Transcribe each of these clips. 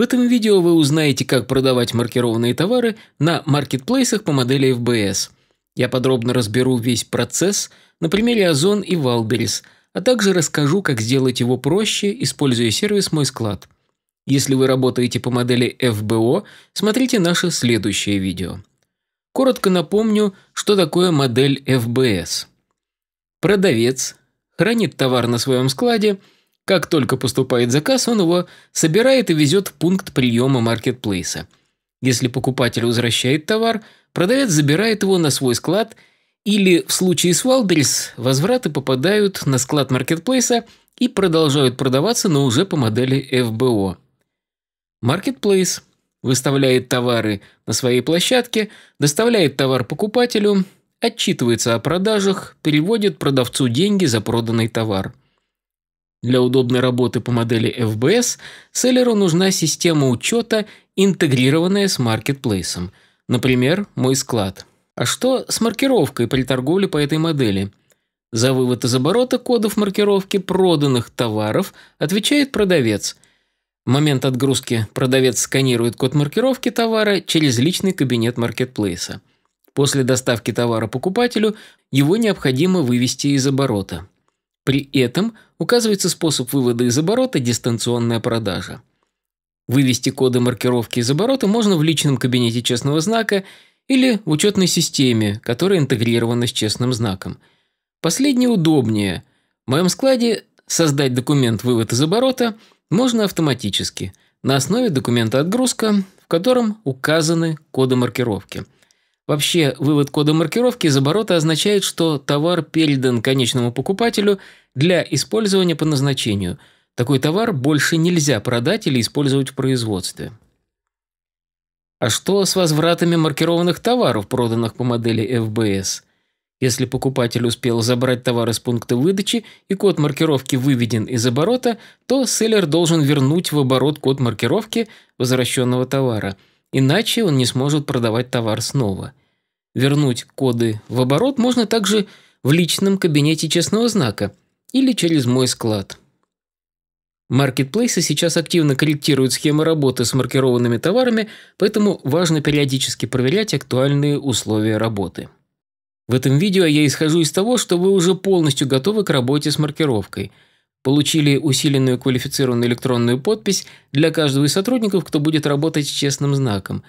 В этом видео вы узнаете, как продавать маркированные товары на маркетплейсах по модели FBS. Я подробно разберу весь процесс на примере Озон и Валберис, а также расскажу, как сделать его проще, используя сервис «Мой склад». Если вы работаете по модели FBO, смотрите наше следующее видео. Коротко напомню, что такое модель FBS. Продавец хранит товар на своем складе – как только поступает заказ, он его собирает и везет в пункт приема маркетплейса. Если покупатель возвращает товар, продавец забирает его на свой склад или, в случае с Валдрис, возвраты попадают на склад маркетплейса и продолжают продаваться, но уже по модели FBO. Маркетплейс выставляет товары на своей площадке, доставляет товар покупателю, отчитывается о продажах, переводит продавцу деньги за проданный товар – для удобной работы по модели FBS селлеру нужна система учета, интегрированная с маркетплейсом. Например, мой склад. А что с маркировкой при торговле по этой модели? За вывод из оборота кодов маркировки проданных товаров отвечает продавец. В момент отгрузки продавец сканирует код маркировки товара через личный кабинет маркетплейса. После доставки товара покупателю его необходимо вывести из оборота. При этом указывается способ вывода из оборота дистанционная продажа. Вывести коды маркировки из оборота можно в личном кабинете честного знака или в учетной системе, которая интегрирована с честным знаком. Последнее удобнее. В моем складе создать документ «Вывод из оборота» можно автоматически на основе документа «Отгрузка», в котором указаны коды маркировки – Вообще, вывод кода маркировки из оборота означает, что товар передан конечному покупателю для использования по назначению. Такой товар больше нельзя продать или использовать в производстве. А что с возвратами маркированных товаров, проданных по модели FBS? Если покупатель успел забрать товар из пункта выдачи и код маркировки выведен из оборота, то селлер должен вернуть в оборот код маркировки возвращенного товара – иначе он не сможет продавать товар снова. Вернуть коды в оборот можно также в личном кабинете честного знака или через мой склад. Маркетплейсы сейчас активно корректируют схемы работы с маркированными товарами, поэтому важно периодически проверять актуальные условия работы. В этом видео я исхожу из того, что вы уже полностью готовы к работе с маркировкой – Получили усиленную квалифицированную электронную подпись для каждого из сотрудников, кто будет работать с честным знаком.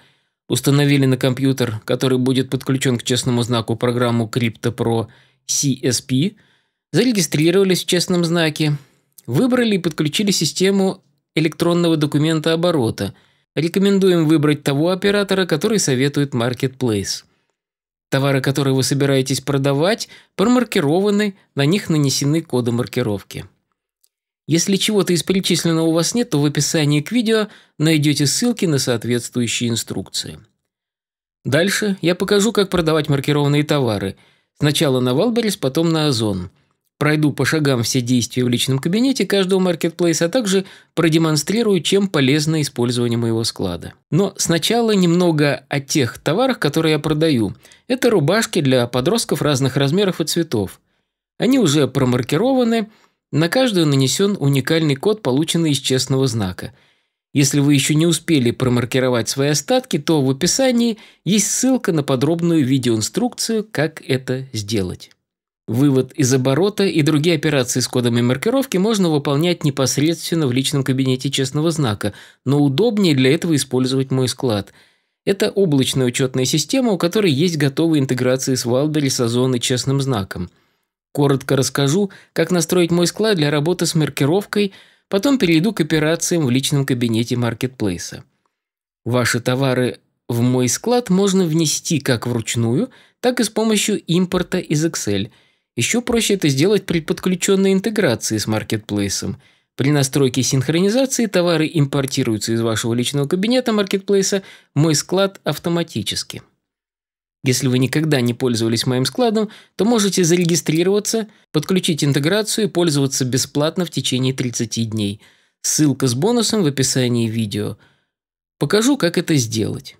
Установили на компьютер, который будет подключен к честному знаку программу CryptoPro CSP, зарегистрировались в честном знаке, выбрали и подключили систему электронного документа оборота. Рекомендуем выбрать того оператора, который советует Marketplace. Товары, которые вы собираетесь продавать, промаркированы, на них нанесены коды маркировки. Если чего-то из перечисленного у вас нет, то в описании к видео найдете ссылки на соответствующие инструкции. Дальше я покажу, как продавать маркированные товары. Сначала на Валберес, потом на Озон. Пройду по шагам все действия в личном кабинете каждого маркетплейса, а также продемонстрирую, чем полезно использование моего склада. Но сначала немного о тех товарах, которые я продаю. Это рубашки для подростков разных размеров и цветов. Они уже промаркированы – на каждую нанесен уникальный код, полученный из честного знака. Если вы еще не успели промаркировать свои остатки, то в описании есть ссылка на подробную видеоинструкцию, как это сделать. Вывод из оборота и другие операции с кодами маркировки можно выполнять непосредственно в личном кабинете честного знака, но удобнее для этого использовать мой склад. Это облачная учетная система, у которой есть готовые интеграции с Wildberries, Озон и честным знаком – Коротко расскажу, как настроить мой склад для работы с маркировкой, потом перейду к операциям в личном кабинете маркетплейса. Ваши товары в мой склад можно внести как вручную, так и с помощью импорта из Excel. Еще проще это сделать при подключенной интеграции с маркетплейсом. При настройке синхронизации товары импортируются из вашего личного кабинета маркетплейса в мой склад автоматически. Если вы никогда не пользовались моим складом, то можете зарегистрироваться, подключить интеграцию и пользоваться бесплатно в течение 30 дней. Ссылка с бонусом в описании видео. Покажу, как это сделать.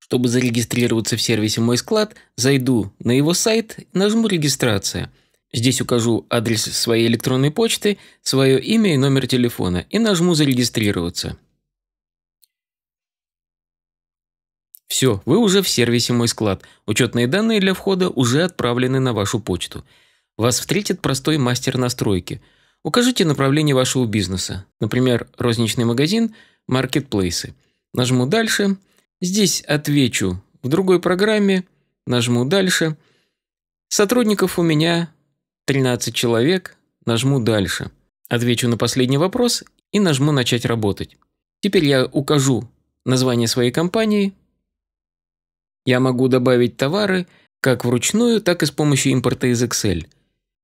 Чтобы зарегистрироваться в сервисе «Мой склад», зайду на его сайт нажму «Регистрация». Здесь укажу адрес своей электронной почты, свое имя и номер телефона и нажму «Зарегистрироваться». Все, вы уже в сервисе «Мой склад». Учетные данные для входа уже отправлены на вашу почту. Вас встретит простой мастер настройки. Укажите направление вашего бизнеса. Например, розничный магазин, маркетплейсы. Нажму «Дальше». Здесь отвечу в другой программе. Нажму «Дальше». Сотрудников у меня 13 человек. Нажму «Дальше». Отвечу на последний вопрос и нажму «Начать работать». Теперь я укажу название своей компании, я могу добавить товары как вручную, так и с помощью импорта из Excel.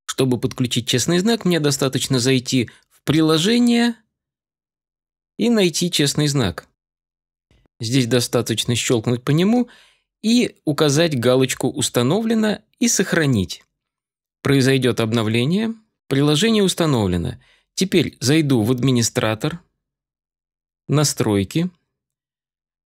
Чтобы подключить честный знак, мне достаточно зайти в приложение и найти честный знак. Здесь достаточно щелкнуть по нему и указать галочку «Установлено» и «Сохранить». Произойдет обновление. Приложение установлено. Теперь зайду в «Администратор», «Настройки»,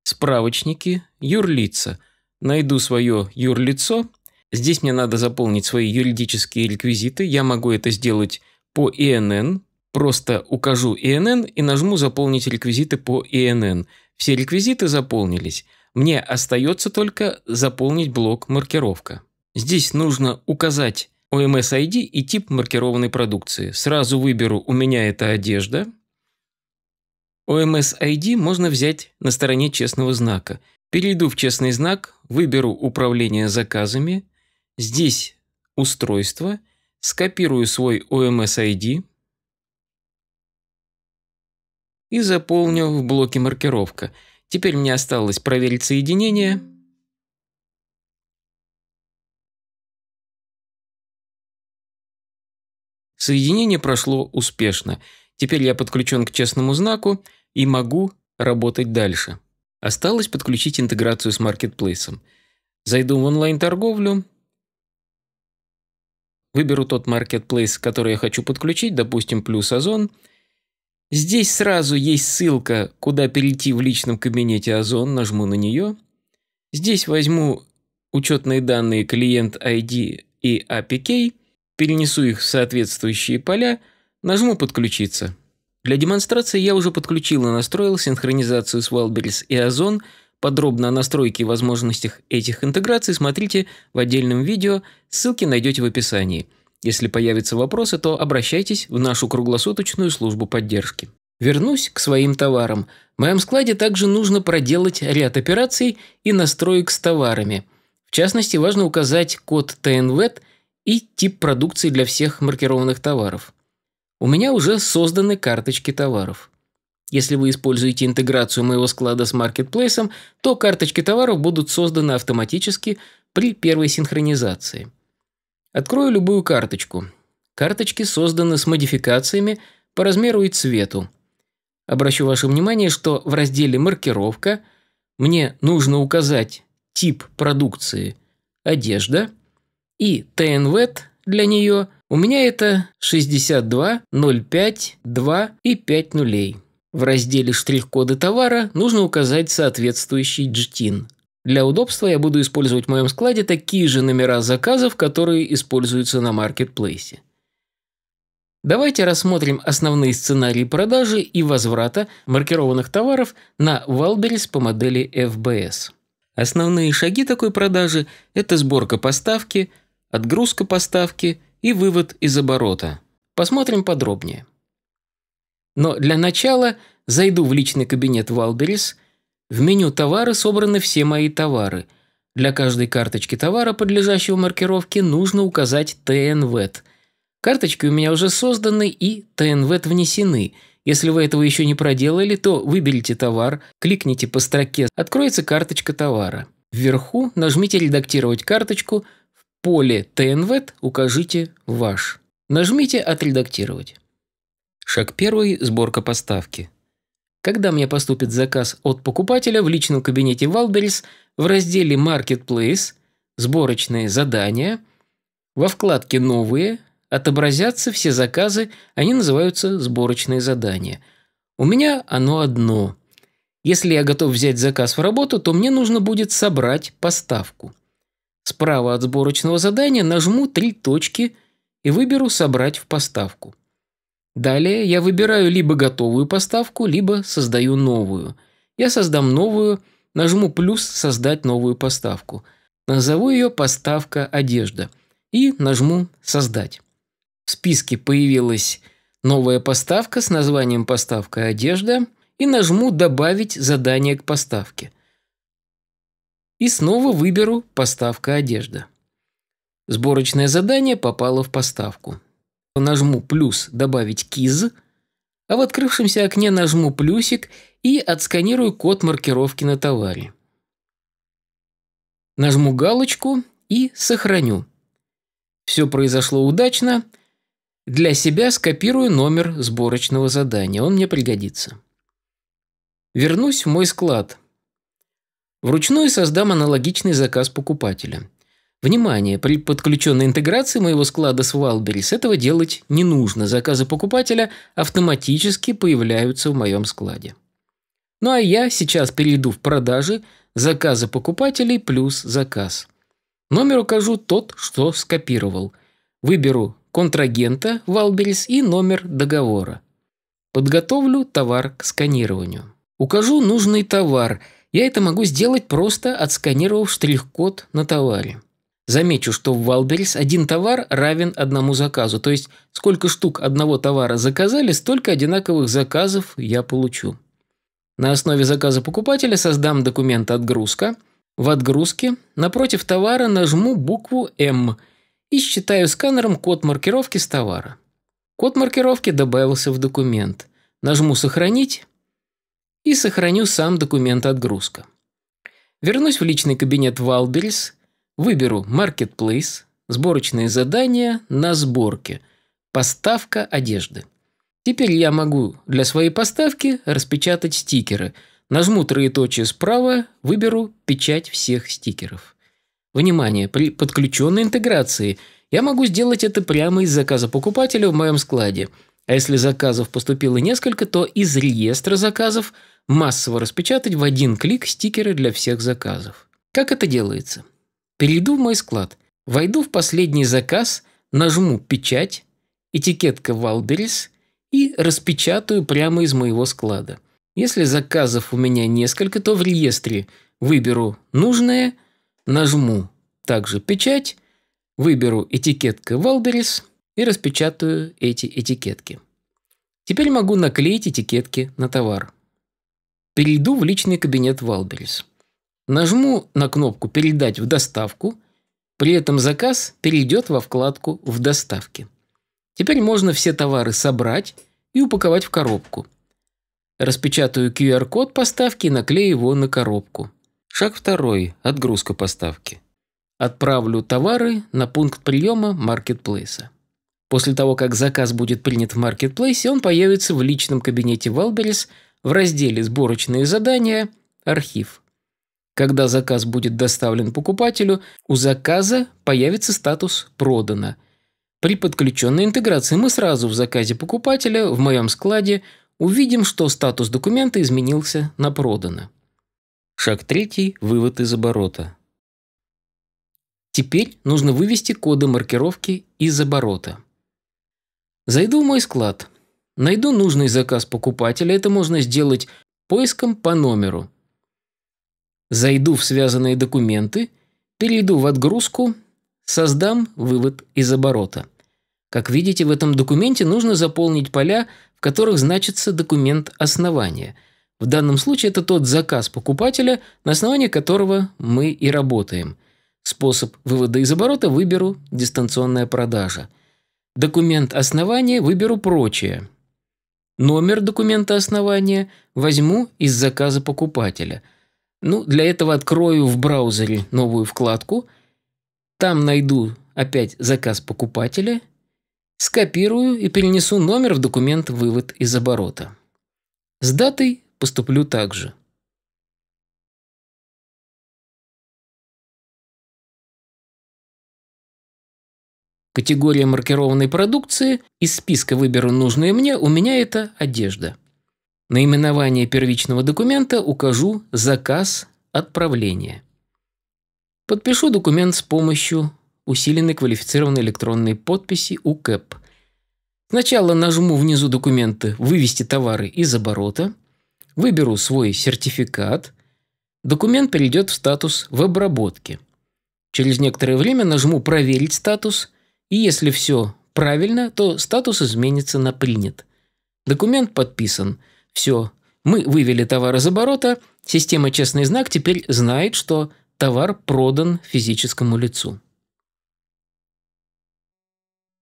«Справочники», «Юрлица» найду свое юрлицо, здесь мне надо заполнить свои юридические реквизиты, я могу это сделать по ИНН, просто укажу ИНН и нажму «Заполнить реквизиты по ИНН». Все реквизиты заполнились. Мне остается только заполнить блок «Маркировка». Здесь нужно указать OMS ID эм и тип маркированной продукции. Сразу выберу «У меня это одежда». OMS ID эм можно взять на стороне честного знака. Перейду в честный знак, выберу управление заказами, здесь устройство, скопирую свой OMS ID и заполню в блоке маркировка. Теперь мне осталось проверить соединение. Соединение прошло успешно. Теперь я подключен к честному знаку и могу работать дальше. Осталось подключить интеграцию с маркетплейсом. Зайду в онлайн-торговлю, выберу тот маркетплейс, который я хочу подключить, допустим, плюс Озон. Здесь сразу есть ссылка, куда перейти в личном кабинете Озон, нажму на нее. Здесь возьму учетные данные клиент ID и APK, перенесу их в соответствующие поля, нажму «Подключиться». Для демонстрации я уже подключил и настроил синхронизацию с Wildberries и Озон. Подробно о настройке и возможностях этих интеграций смотрите в отдельном видео, ссылки найдете в описании. Если появятся вопросы, то обращайтесь в нашу круглосуточную службу поддержки. Вернусь к своим товарам. В моем складе также нужно проделать ряд операций и настроек с товарами. В частности, важно указать код ТНВЭТ и тип продукции для всех маркированных товаров. У меня уже созданы карточки товаров. Если вы используете интеграцию моего склада с маркетплейсом, то карточки товаров будут созданы автоматически при первой синхронизации. Открою любую карточку. Карточки созданы с модификациями по размеру и цвету. Обращу ваше внимание, что в разделе «Маркировка» мне нужно указать тип продукции «Одежда» и ТНВЭТ для нее, у меня это 62, 05, 2 и 5 нулей. В разделе «Штрих-коды товара» нужно указать соответствующий джтин. Для удобства я буду использовать в моем складе такие же номера заказов, которые используются на маркетплейсе. Давайте рассмотрим основные сценарии продажи и возврата маркированных товаров на Wildberries по модели FBS. Основные шаги такой продажи – это сборка поставки, отгрузка поставки и вывод из оборота. Посмотрим подробнее. Но для начала зайду в личный кабинет Валберис. В меню «Товары» собраны все мои товары. Для каждой карточки товара, подлежащего маркировке, нужно указать ТНВЭТ. Карточки у меня уже созданы и ТНВЭТ внесены – если вы этого еще не проделали, то выберите товар, кликните по строке «Откроется карточка товара». Вверху нажмите «Редактировать карточку», поле TNVET укажите «Ваш». Нажмите «Отредактировать». Шаг первый – сборка поставки. Когда мне поступит заказ от покупателя в личном кабинете Валберис в разделе Marketplace «Сборочные задания» во вкладке «Новые» отобразятся все заказы, они называются «Сборочные задания». У меня оно одно. Если я готов взять заказ в работу, то мне нужно будет собрать поставку. Справа от сборочного задания нажму три точки и выберу «Собрать в поставку». Далее я выбираю либо готовую поставку, либо создаю новую. Я создам новую, нажму плюс «Создать новую поставку». Назову ее «Поставка одежда» и нажму «Создать». В списке появилась новая поставка с названием «Поставка одежда» и нажму «Добавить задание к поставке» и снова выберу «Поставка одежда». Сборочное задание попало в поставку. Нажму «плюс» «Добавить киз», а в открывшемся окне нажму «плюсик» и отсканирую код маркировки на товаре. Нажму галочку и «Сохраню». Все произошло удачно. Для себя скопирую номер сборочного задания, он мне пригодится. Вернусь в мой склад. Вручную создам аналогичный заказ покупателя. Внимание! При подключенной интеграции моего склада с Wildberries этого делать не нужно. Заказы покупателя автоматически появляются в моем складе. Ну а я сейчас перейду в продажи, заказы покупателей плюс заказ. Номер укажу тот, что скопировал. Выберу контрагента Wildberries и номер договора. Подготовлю товар к сканированию. Укажу нужный товар – я это могу сделать, просто отсканировав штрих-код на товаре. Замечу, что в Валберис один товар равен одному заказу, то есть сколько штук одного товара заказали, столько одинаковых заказов я получу. На основе заказа покупателя создам документ «Отгрузка». В отгрузке напротив товара нажму букву «М» и считаю сканером код маркировки с товара. Код маркировки добавился в документ. Нажму «Сохранить» и сохраню сам документ отгрузка. Вернусь в личный кабинет Валдельс, выберу Marketplace, сборочные задания на сборке, поставка одежды. Теперь я могу для своей поставки распечатать стикеры. Нажму троеточие справа, выберу печать всех стикеров. Внимание, при подключенной интеграции я могу сделать это прямо из заказа покупателя в моем складе. А если заказов поступило несколько, то из реестра заказов массово распечатать в один клик стикеры для всех заказов. Как это делается? Перейду в мой склад, войду в последний заказ, нажму «Печать», этикетка «Валдерис» и распечатаю прямо из моего склада. Если заказов у меня несколько, то в реестре выберу «Нужное», нажму также «Печать», выберу этикетка «Валдерис», и распечатаю эти этикетки. Теперь могу наклеить этикетки на товар. Перейду в личный кабинет Валберис. Нажму на кнопку «Передать в доставку», при этом заказ перейдет во вкладку «В доставке». Теперь можно все товары собрать и упаковать в коробку. Распечатаю QR-код поставки и наклею его на коробку. Шаг второй – отгрузка поставки. Отправлю товары на пункт приема маркетплейса. После того, как заказ будет принят в маркетплейсе, он появится в личном кабинете Валберис в разделе «Сборочные задания» «Архив». Когда заказ будет доставлен покупателю, у заказа появится статус «Продано». При подключенной интеграции мы сразу в заказе покупателя в моем складе увидим, что статус документа изменился на «Продано». Шаг третий – вывод из оборота. Теперь нужно вывести коды маркировки из оборота. Зайду в мой склад. Найду нужный заказ покупателя, это можно сделать поиском по номеру. Зайду в связанные документы, перейду в отгрузку, создам вывод из оборота. Как видите, в этом документе нужно заполнить поля, в которых значится документ основания. В данном случае это тот заказ покупателя, на основании которого мы и работаем. Способ вывода из оборота выберу «Дистанционная продажа». Документ основания выберу прочее. Номер документа основания возьму из заказа покупателя. Ну, для этого открою в браузере новую вкладку. Там найду опять заказ покупателя. Скопирую и перенесу номер в документ «Вывод из оборота». С датой поступлю также. Категория маркированной продукции, из списка выберу нужные мне, у меня это одежда. Наименование первичного документа укажу «Заказ отправления». Подпишу документ с помощью усиленной квалифицированной электронной подписи УКЭП. Сначала нажму внизу документы «Вывести товары из оборота», выберу свой сертификат, документ перейдет в статус «В обработке». Через некоторое время нажму «Проверить статус», и если все правильно, то статус изменится на «принят». Документ подписан. Все. Мы вывели товар из оборота. Система «Честный знак» теперь знает, что товар продан физическому лицу.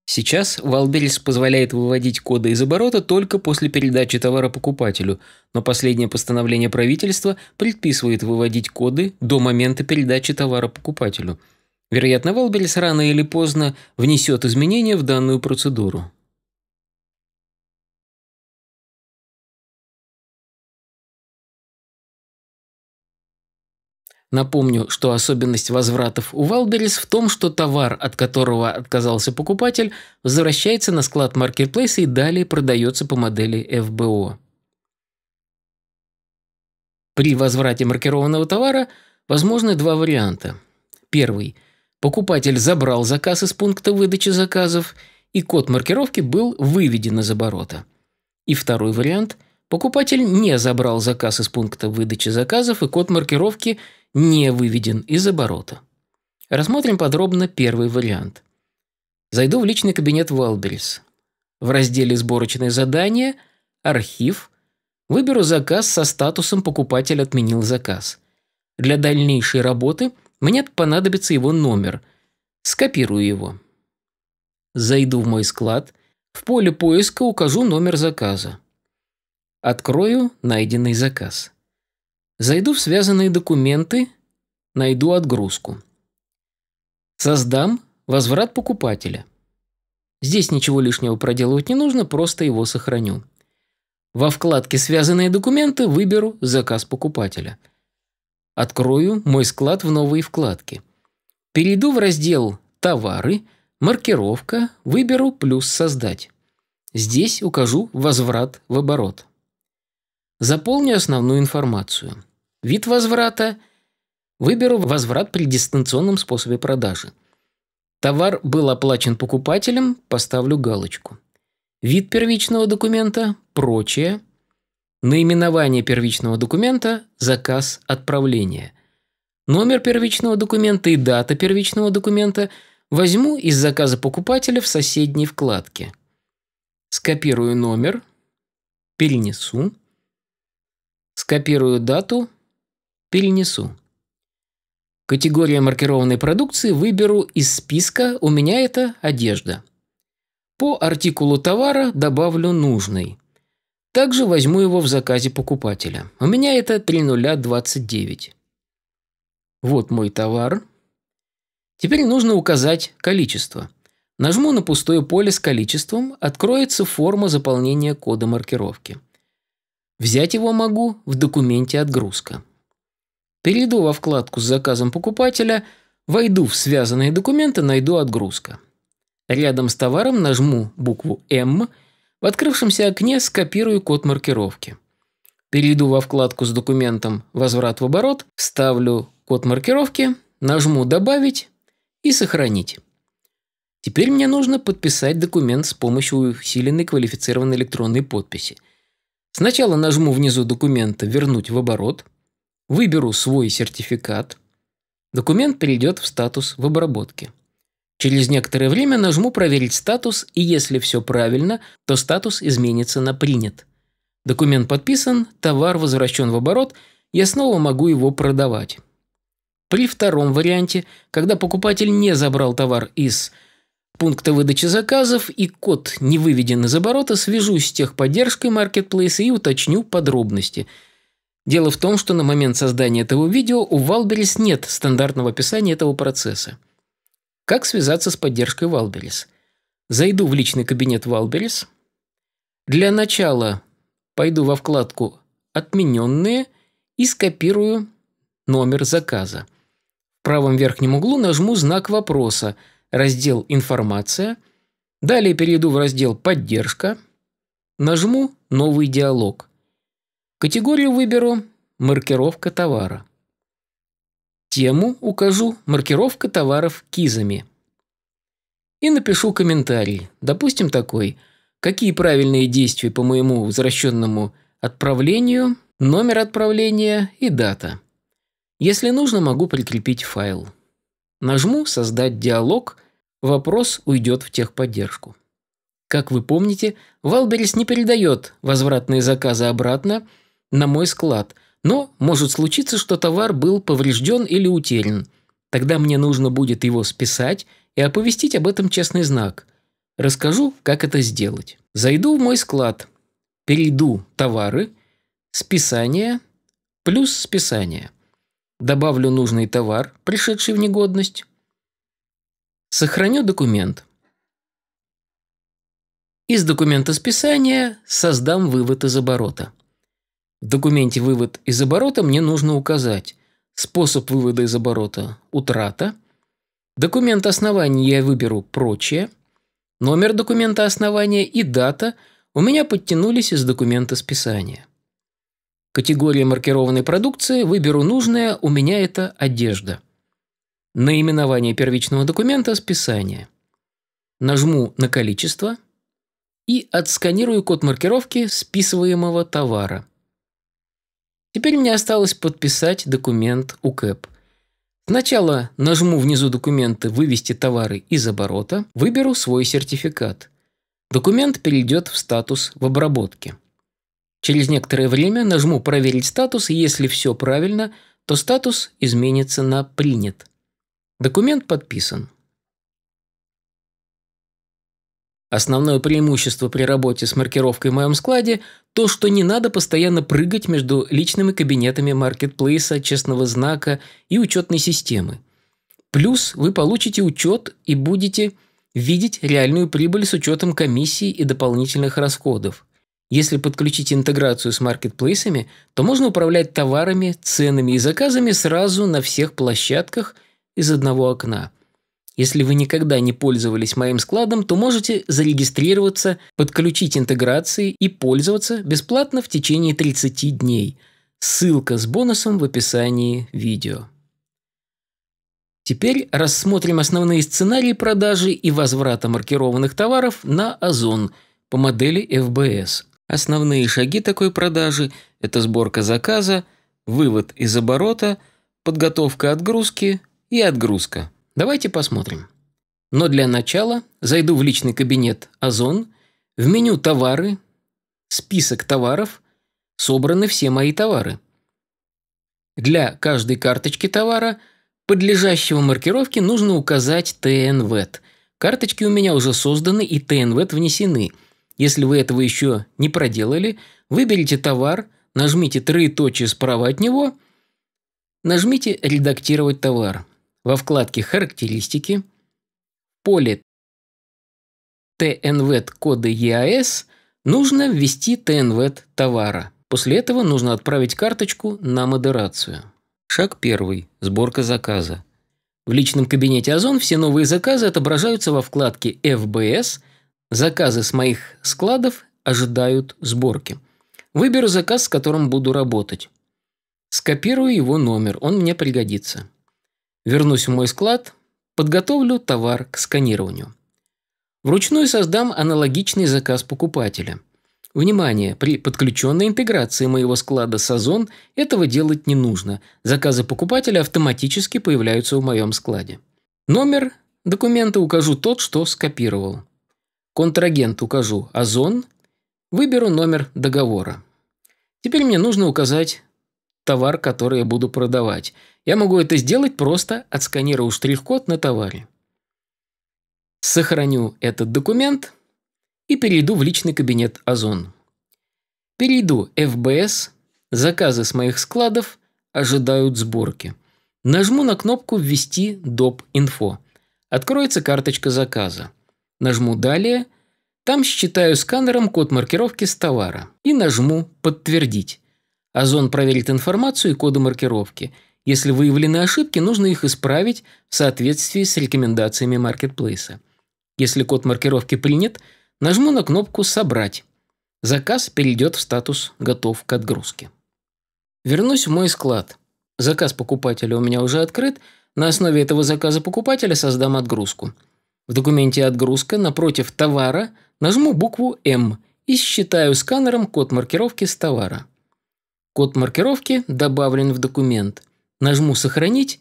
Сейчас Валберис позволяет выводить коды из оборота только после передачи товара покупателю, но последнее постановление правительства предписывает выводить коды до момента передачи товара покупателю – Вероятно, Волбельс рано или поздно внесет изменения в данную процедуру. Напомню, что особенность возвратов у Валберис в том, что товар, от которого отказался покупатель, возвращается на склад маркетплейса и далее продается по модели FBO. При возврате маркированного товара возможны два варианта. Первый – Покупатель забрал заказ из пункта выдачи заказов, и код маркировки был выведен из оборота. И второй вариант – покупатель не забрал заказ из пункта выдачи заказов, и код маркировки не выведен из оборота. Рассмотрим подробно первый вариант. Зайду в личный кабинет Валберис. В разделе «Сборочные задания» «Архив» выберу заказ со статусом «Покупатель отменил заказ». Для дальнейшей работы – мне понадобится его номер. Скопирую его. Зайду в мой склад. В поле поиска укажу номер заказа. Открою найденный заказ. Зайду в связанные документы, найду отгрузку. Создам возврат покупателя. Здесь ничего лишнего проделывать не нужно, просто его сохраню. Во вкладке «Связанные документы» выберу «Заказ покупателя». Открою мой склад в новые вкладки, Перейду в раздел «Товары», «Маркировка», выберу «Плюс создать». Здесь укажу «Возврат в оборот». Заполню основную информацию. Вид возврата. Выберу возврат при дистанционном способе продажи. Товар был оплачен покупателем, поставлю галочку. Вид первичного документа – прочее. Наименование первичного документа, заказ отправления. Номер первичного документа и дата первичного документа возьму из заказа покупателя в соседней вкладке. Скопирую номер, перенесу. Скопирую дату, перенесу. Категория маркированной продукции выберу из списка, у меня это одежда. По артикулу товара добавлю нужный. Также возьму его в заказе покупателя. У меня это 3029. Вот мой товар. Теперь нужно указать количество. Нажму на пустое поле с количеством, откроется форма заполнения кода маркировки. Взять его могу в документе «Отгрузка». Перейду во вкладку с заказом покупателя, войду в связанные документы, найду «Отгрузка». Рядом с товаром нажму букву «М» В открывшемся окне скопирую код маркировки. Перейду во вкладку с документом «Возврат в оборот», ставлю код маркировки, нажму «Добавить» и «Сохранить». Теперь мне нужно подписать документ с помощью усиленной квалифицированной электронной подписи. Сначала нажму внизу документа «Вернуть в оборот», выберу свой сертификат. Документ перейдет в статус «В обработке». Через некоторое время нажму «Проверить статус», и если все правильно, то статус изменится на «Принят». Документ подписан, товар возвращен в оборот, я снова могу его продавать. При втором варианте, когда покупатель не забрал товар из пункта выдачи заказов и код не выведен из оборота, свяжусь с техподдержкой маркетплейса и уточню подробности. Дело в том, что на момент создания этого видео у Валберис нет стандартного описания этого процесса. Как связаться с поддержкой Валберис? Зайду в личный кабинет Валберис. Для начала пойду во вкладку «Отмененные» и скопирую номер заказа. В правом верхнем углу нажму знак вопроса, раздел «Информация». Далее перейду в раздел «Поддержка». Нажму «Новый диалог». Категорию выберу «Маркировка товара». Тему укажу «Маркировка товаров кизами». И напишу комментарий, допустим такой, какие правильные действия по моему возвращенному отправлению, номер отправления и дата. Если нужно, могу прикрепить файл. Нажму «Создать диалог», вопрос уйдет в техподдержку. Как вы помните, Валберис не передает возвратные заказы обратно на мой склад – но может случиться, что товар был поврежден или утерян. Тогда мне нужно будет его списать и оповестить об этом честный знак. Расскажу, как это сделать. Зайду в мой склад. Перейду «Товары», «Списание» плюс «Списание». Добавлю нужный товар, пришедший в негодность. Сохраню документ. Из документа списания создам вывод из оборота. В документе «Вывод из оборота» мне нужно указать способ вывода из оборота – утрата, документ основания я выберу «Прочее», номер документа основания и дата у меня подтянулись из документа списания. Категория маркированной продукции выберу нужное, у меня это одежда. Наименование первичного документа – списание. Нажму на количество и отсканирую код маркировки списываемого товара – Теперь мне осталось подписать документ УКЭП. Сначала нажму внизу документы «Вывести товары из оборота», выберу свой сертификат. Документ перейдет в статус «В обработке». Через некоторое время нажму «Проверить статус», и если все правильно, то статус изменится на «Принят». Документ подписан. Основное преимущество при работе с маркировкой в моем складе – то, что не надо постоянно прыгать между личными кабинетами маркетплейса, честного знака и учетной системы. Плюс вы получите учет и будете видеть реальную прибыль с учетом комиссии и дополнительных расходов. Если подключить интеграцию с маркетплейсами, то можно управлять товарами, ценами и заказами сразу на всех площадках из одного окна – если вы никогда не пользовались моим складом, то можете зарегистрироваться, подключить интеграции и пользоваться бесплатно в течение 30 дней. Ссылка с бонусом в описании видео. Теперь рассмотрим основные сценарии продажи и возврата маркированных товаров на Озон по модели FBS. Основные шаги такой продажи – это сборка заказа, вывод из оборота, подготовка отгрузки и отгрузка. Давайте посмотрим. Но для начала зайду в личный кабинет «Озон», в меню «Товары», список товаров, собраны все мои товары. Для каждой карточки товара, подлежащего маркировке, нужно указать ТНВЭТ. Карточки у меня уже созданы и ТНВЭТ внесены. Если вы этого еще не проделали, выберите товар, нажмите три точки, справа от него, нажмите «Редактировать товар» во вкладке «Характеристики» в поле TNVET кода EAS нужно ввести TNVET товара. После этого нужно отправить карточку на модерацию. Шаг первый. Сборка заказа. В личном кабинете Озон все новые заказы отображаются во вкладке FBS. Заказы с моих складов ожидают сборки. Выберу заказ, с которым буду работать. Скопирую его номер, он мне пригодится. Вернусь в мой склад, подготовлю товар к сканированию. Вручную создам аналогичный заказ покупателя. Внимание, при подключенной интеграции моего склада с Озон этого делать не нужно. Заказы покупателя автоматически появляются в моем складе. Номер документа укажу тот, что скопировал. Контрагент укажу Озон. Выберу номер договора. Теперь мне нужно указать товар, который я буду продавать. Я могу это сделать, просто отсканировав штрих-код на товаре. Сохраню этот документ и перейду в личный кабинет Озон. Перейду FBS, заказы с моих складов ожидают сборки. Нажму на кнопку «Ввести доп-инфо». Откроется карточка заказа. Нажму «Далее». Там считаю сканером код маркировки с товара и нажму «Подтвердить». Озон проверит информацию и коды маркировки – если выявлены ошибки, нужно их исправить в соответствии с рекомендациями маркетплейса. Если код маркировки принят, нажму на кнопку «Собрать». Заказ перейдет в статус «Готов к отгрузке». Вернусь в мой склад. Заказ покупателя у меня уже открыт. На основе этого заказа покупателя создам отгрузку. В документе «Отгрузка» напротив товара нажму букву «М» и считаю сканером код маркировки с товара. Код маркировки добавлен в документ – Нажму «Сохранить»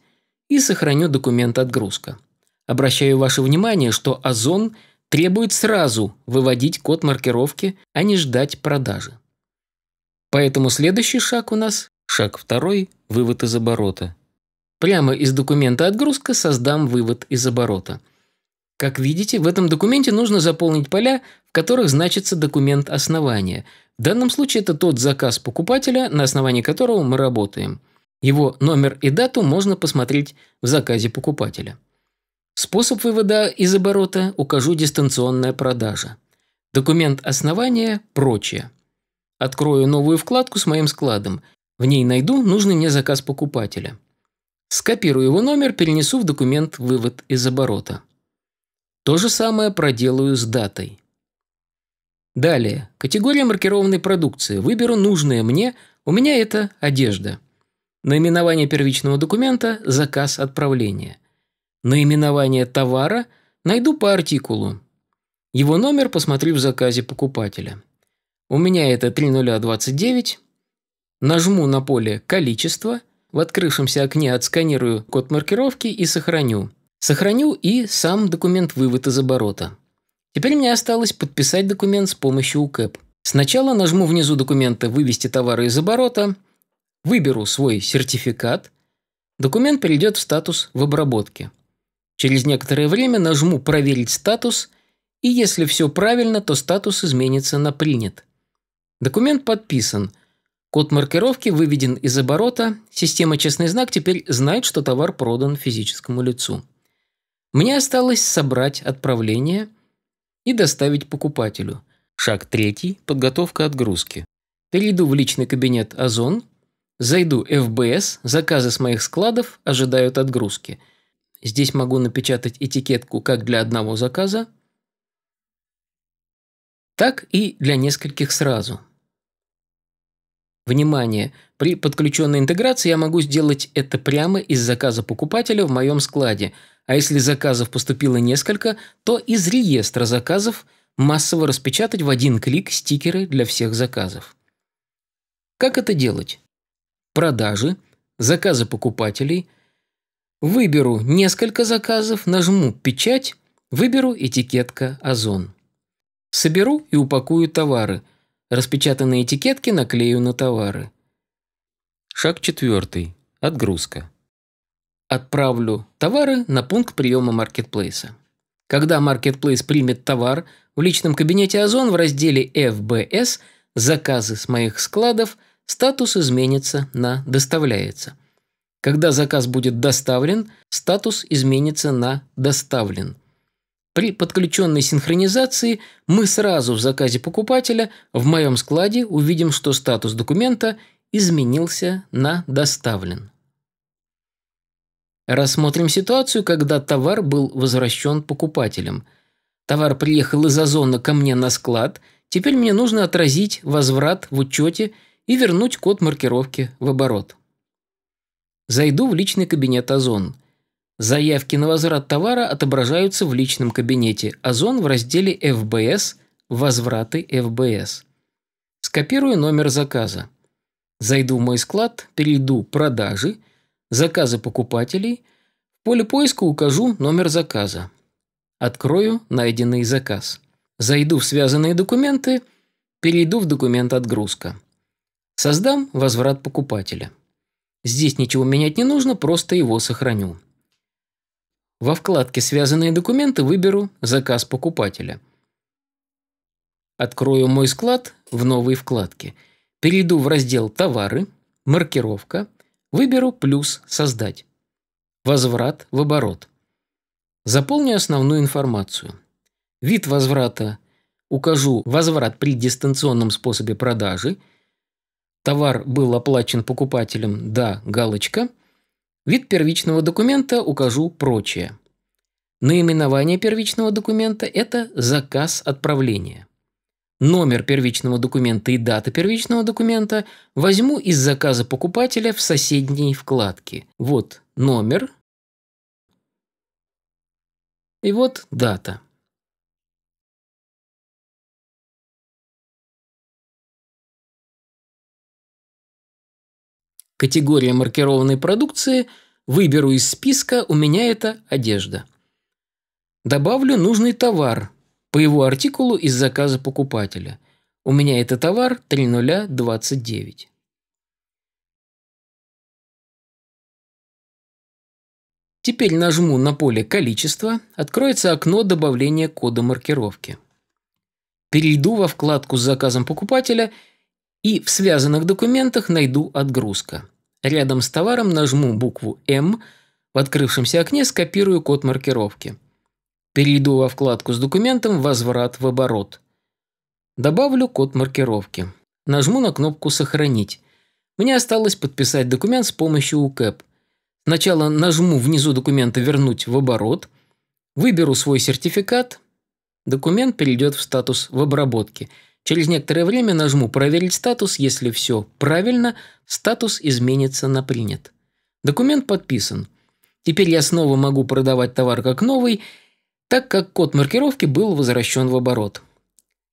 и сохраню документ отгрузка. Обращаю ваше внимание, что Озон требует сразу выводить код маркировки, а не ждать продажи. Поэтому следующий шаг у нас, шаг второй – вывод из оборота. Прямо из документа отгрузка создам вывод из оборота. Как видите, в этом документе нужно заполнить поля, в которых значится документ основания. В данном случае это тот заказ покупателя, на основании которого мы работаем – его номер и дату можно посмотреть в заказе покупателя. Способ вывода из оборота укажу дистанционная продажа. Документ основания – прочее. Открою новую вкладку с моим складом. В ней найду нужный мне заказ покупателя. Скопирую его номер, перенесу в документ «Вывод из оборота». То же самое проделаю с датой. Далее. Категория маркированной продукции. Выберу нужное мне. У меня это одежда. Наименование первичного документа – заказ отправления. Наименование товара найду по артикулу. Его номер посмотрю в заказе покупателя. У меня это 3029. Нажму на поле «Количество», в открывшемся окне отсканирую код маркировки и сохраню. Сохраню и сам документ «Вывод из оборота». Теперь мне осталось подписать документ с помощью УКЭП. Сначала нажму внизу документа «Вывести товары из оборота», Выберу свой сертификат. Документ перейдет в статус в обработке. Через некоторое время нажму «Проверить статус», и если все правильно, то статус изменится на «Принят». Документ подписан. Код маркировки выведен из оборота, система «Честный знак» теперь знает, что товар продан физическому лицу. Мне осталось собрать отправление и доставить покупателю. Шаг третий – подготовка отгрузки. Перейду в личный кабинет «Озон», Зайду в ФБС, заказы с моих складов ожидают отгрузки. Здесь могу напечатать этикетку как для одного заказа, так и для нескольких сразу. Внимание! При подключенной интеграции я могу сделать это прямо из заказа покупателя в моем складе, а если заказов поступило несколько, то из реестра заказов массово распечатать в один клик стикеры для всех заказов. Как это делать? продажи, заказы покупателей. Выберу несколько заказов, нажму «Печать», выберу этикетка «Озон». Соберу и упакую товары. Распечатанные этикетки наклею на товары. Шаг четвертый. Отгрузка. Отправлю товары на пункт приема маркетплейса. Когда маркетплейс примет товар, в личном кабинете Озон в разделе FBS «Заказы с моих складов» статус изменится на «доставляется». Когда заказ будет доставлен, статус изменится на «доставлен». При подключенной синхронизации мы сразу в заказе покупателя в моем складе увидим, что статус документа изменился на «доставлен». Рассмотрим ситуацию, когда товар был возвращен покупателем. Товар приехал из Озона ко мне на склад, теперь мне нужно отразить возврат в учете и вернуть код маркировки в оборот. Зайду в личный кабинет Озон. Заявки на возврат товара отображаются в личном кабинете Озон в разделе ФБС «Возвраты ФБС. Скопирую номер заказа. Зайду в мой склад, перейду «Продажи», «Заказы покупателей», в поле поиска укажу номер заказа. Открою найденный заказ. Зайду в связанные документы, перейду в документ «Отгрузка». Создам возврат покупателя. Здесь ничего менять не нужно, просто его сохраню. Во вкладке «Связанные документы» выберу «Заказ покупателя». Открою мой склад в новой вкладке. Перейду в раздел «Товары», «Маркировка», выберу «Плюс создать». Возврат в оборот. Заполню основную информацию. Вид возврата. Укажу возврат при дистанционном способе продажи – Товар был оплачен покупателем «Да, галочка». Вид первичного документа укажу «Прочее». Наименование первичного документа – это заказ отправления. Номер первичного документа и дата первичного документа возьму из заказа покупателя в соседней вкладке. Вот номер. И вот дата. Категория маркированной продукции выберу из списка, у меня это одежда. Добавлю нужный товар по его артикулу из заказа покупателя. У меня это товар 3029. Теперь нажму на поле «Количество», откроется окно добавления кода маркировки. Перейду во вкладку с заказом покупателя – и в связанных документах найду отгрузка. Рядом с товаром нажму букву «М», в открывшемся окне скопирую код маркировки. Перейду во вкладку с документом «Возврат в оборот». Добавлю код маркировки. Нажму на кнопку «Сохранить». Мне осталось подписать документ с помощью УКЭП. Сначала нажму внизу документа «Вернуть в оборот», выберу свой сертификат, документ перейдет в статус «В обработке», Через некоторое время нажму «Проверить статус». Если все правильно, статус изменится на «Принят». Документ подписан. Теперь я снова могу продавать товар как новый, так как код маркировки был возвращен в оборот.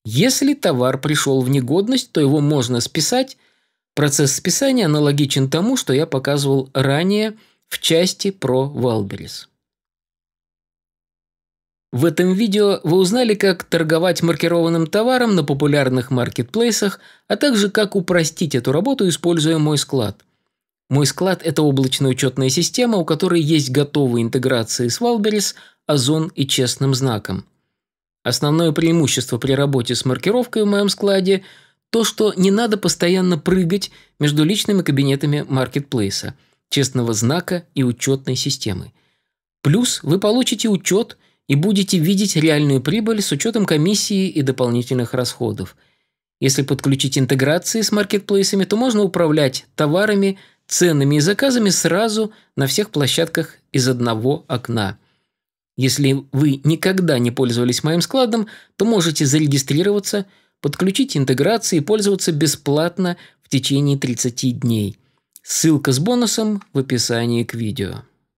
Если товар пришел в негодность, то его можно списать. Процесс списания аналогичен тому, что я показывал ранее в части про Валберис. В этом видео вы узнали, как торговать маркированным товаром на популярных маркетплейсах, а также как упростить эту работу, используя мой склад. Мой склад – это облачная учетная система, у которой есть готовые интеграции с Wildberries, Озон и Честным Знаком. Основное преимущество при работе с маркировкой в моем складе – то, что не надо постоянно прыгать между личными кабинетами маркетплейса, Честного Знака и учетной системы. Плюс вы получите учет – и будете видеть реальную прибыль с учетом комиссии и дополнительных расходов. Если подключить интеграции с маркетплейсами, то можно управлять товарами, ценами и заказами сразу на всех площадках из одного окна. Если вы никогда не пользовались моим складом, то можете зарегистрироваться, подключить интеграции и пользоваться бесплатно в течение 30 дней. Ссылка с бонусом в описании к видео.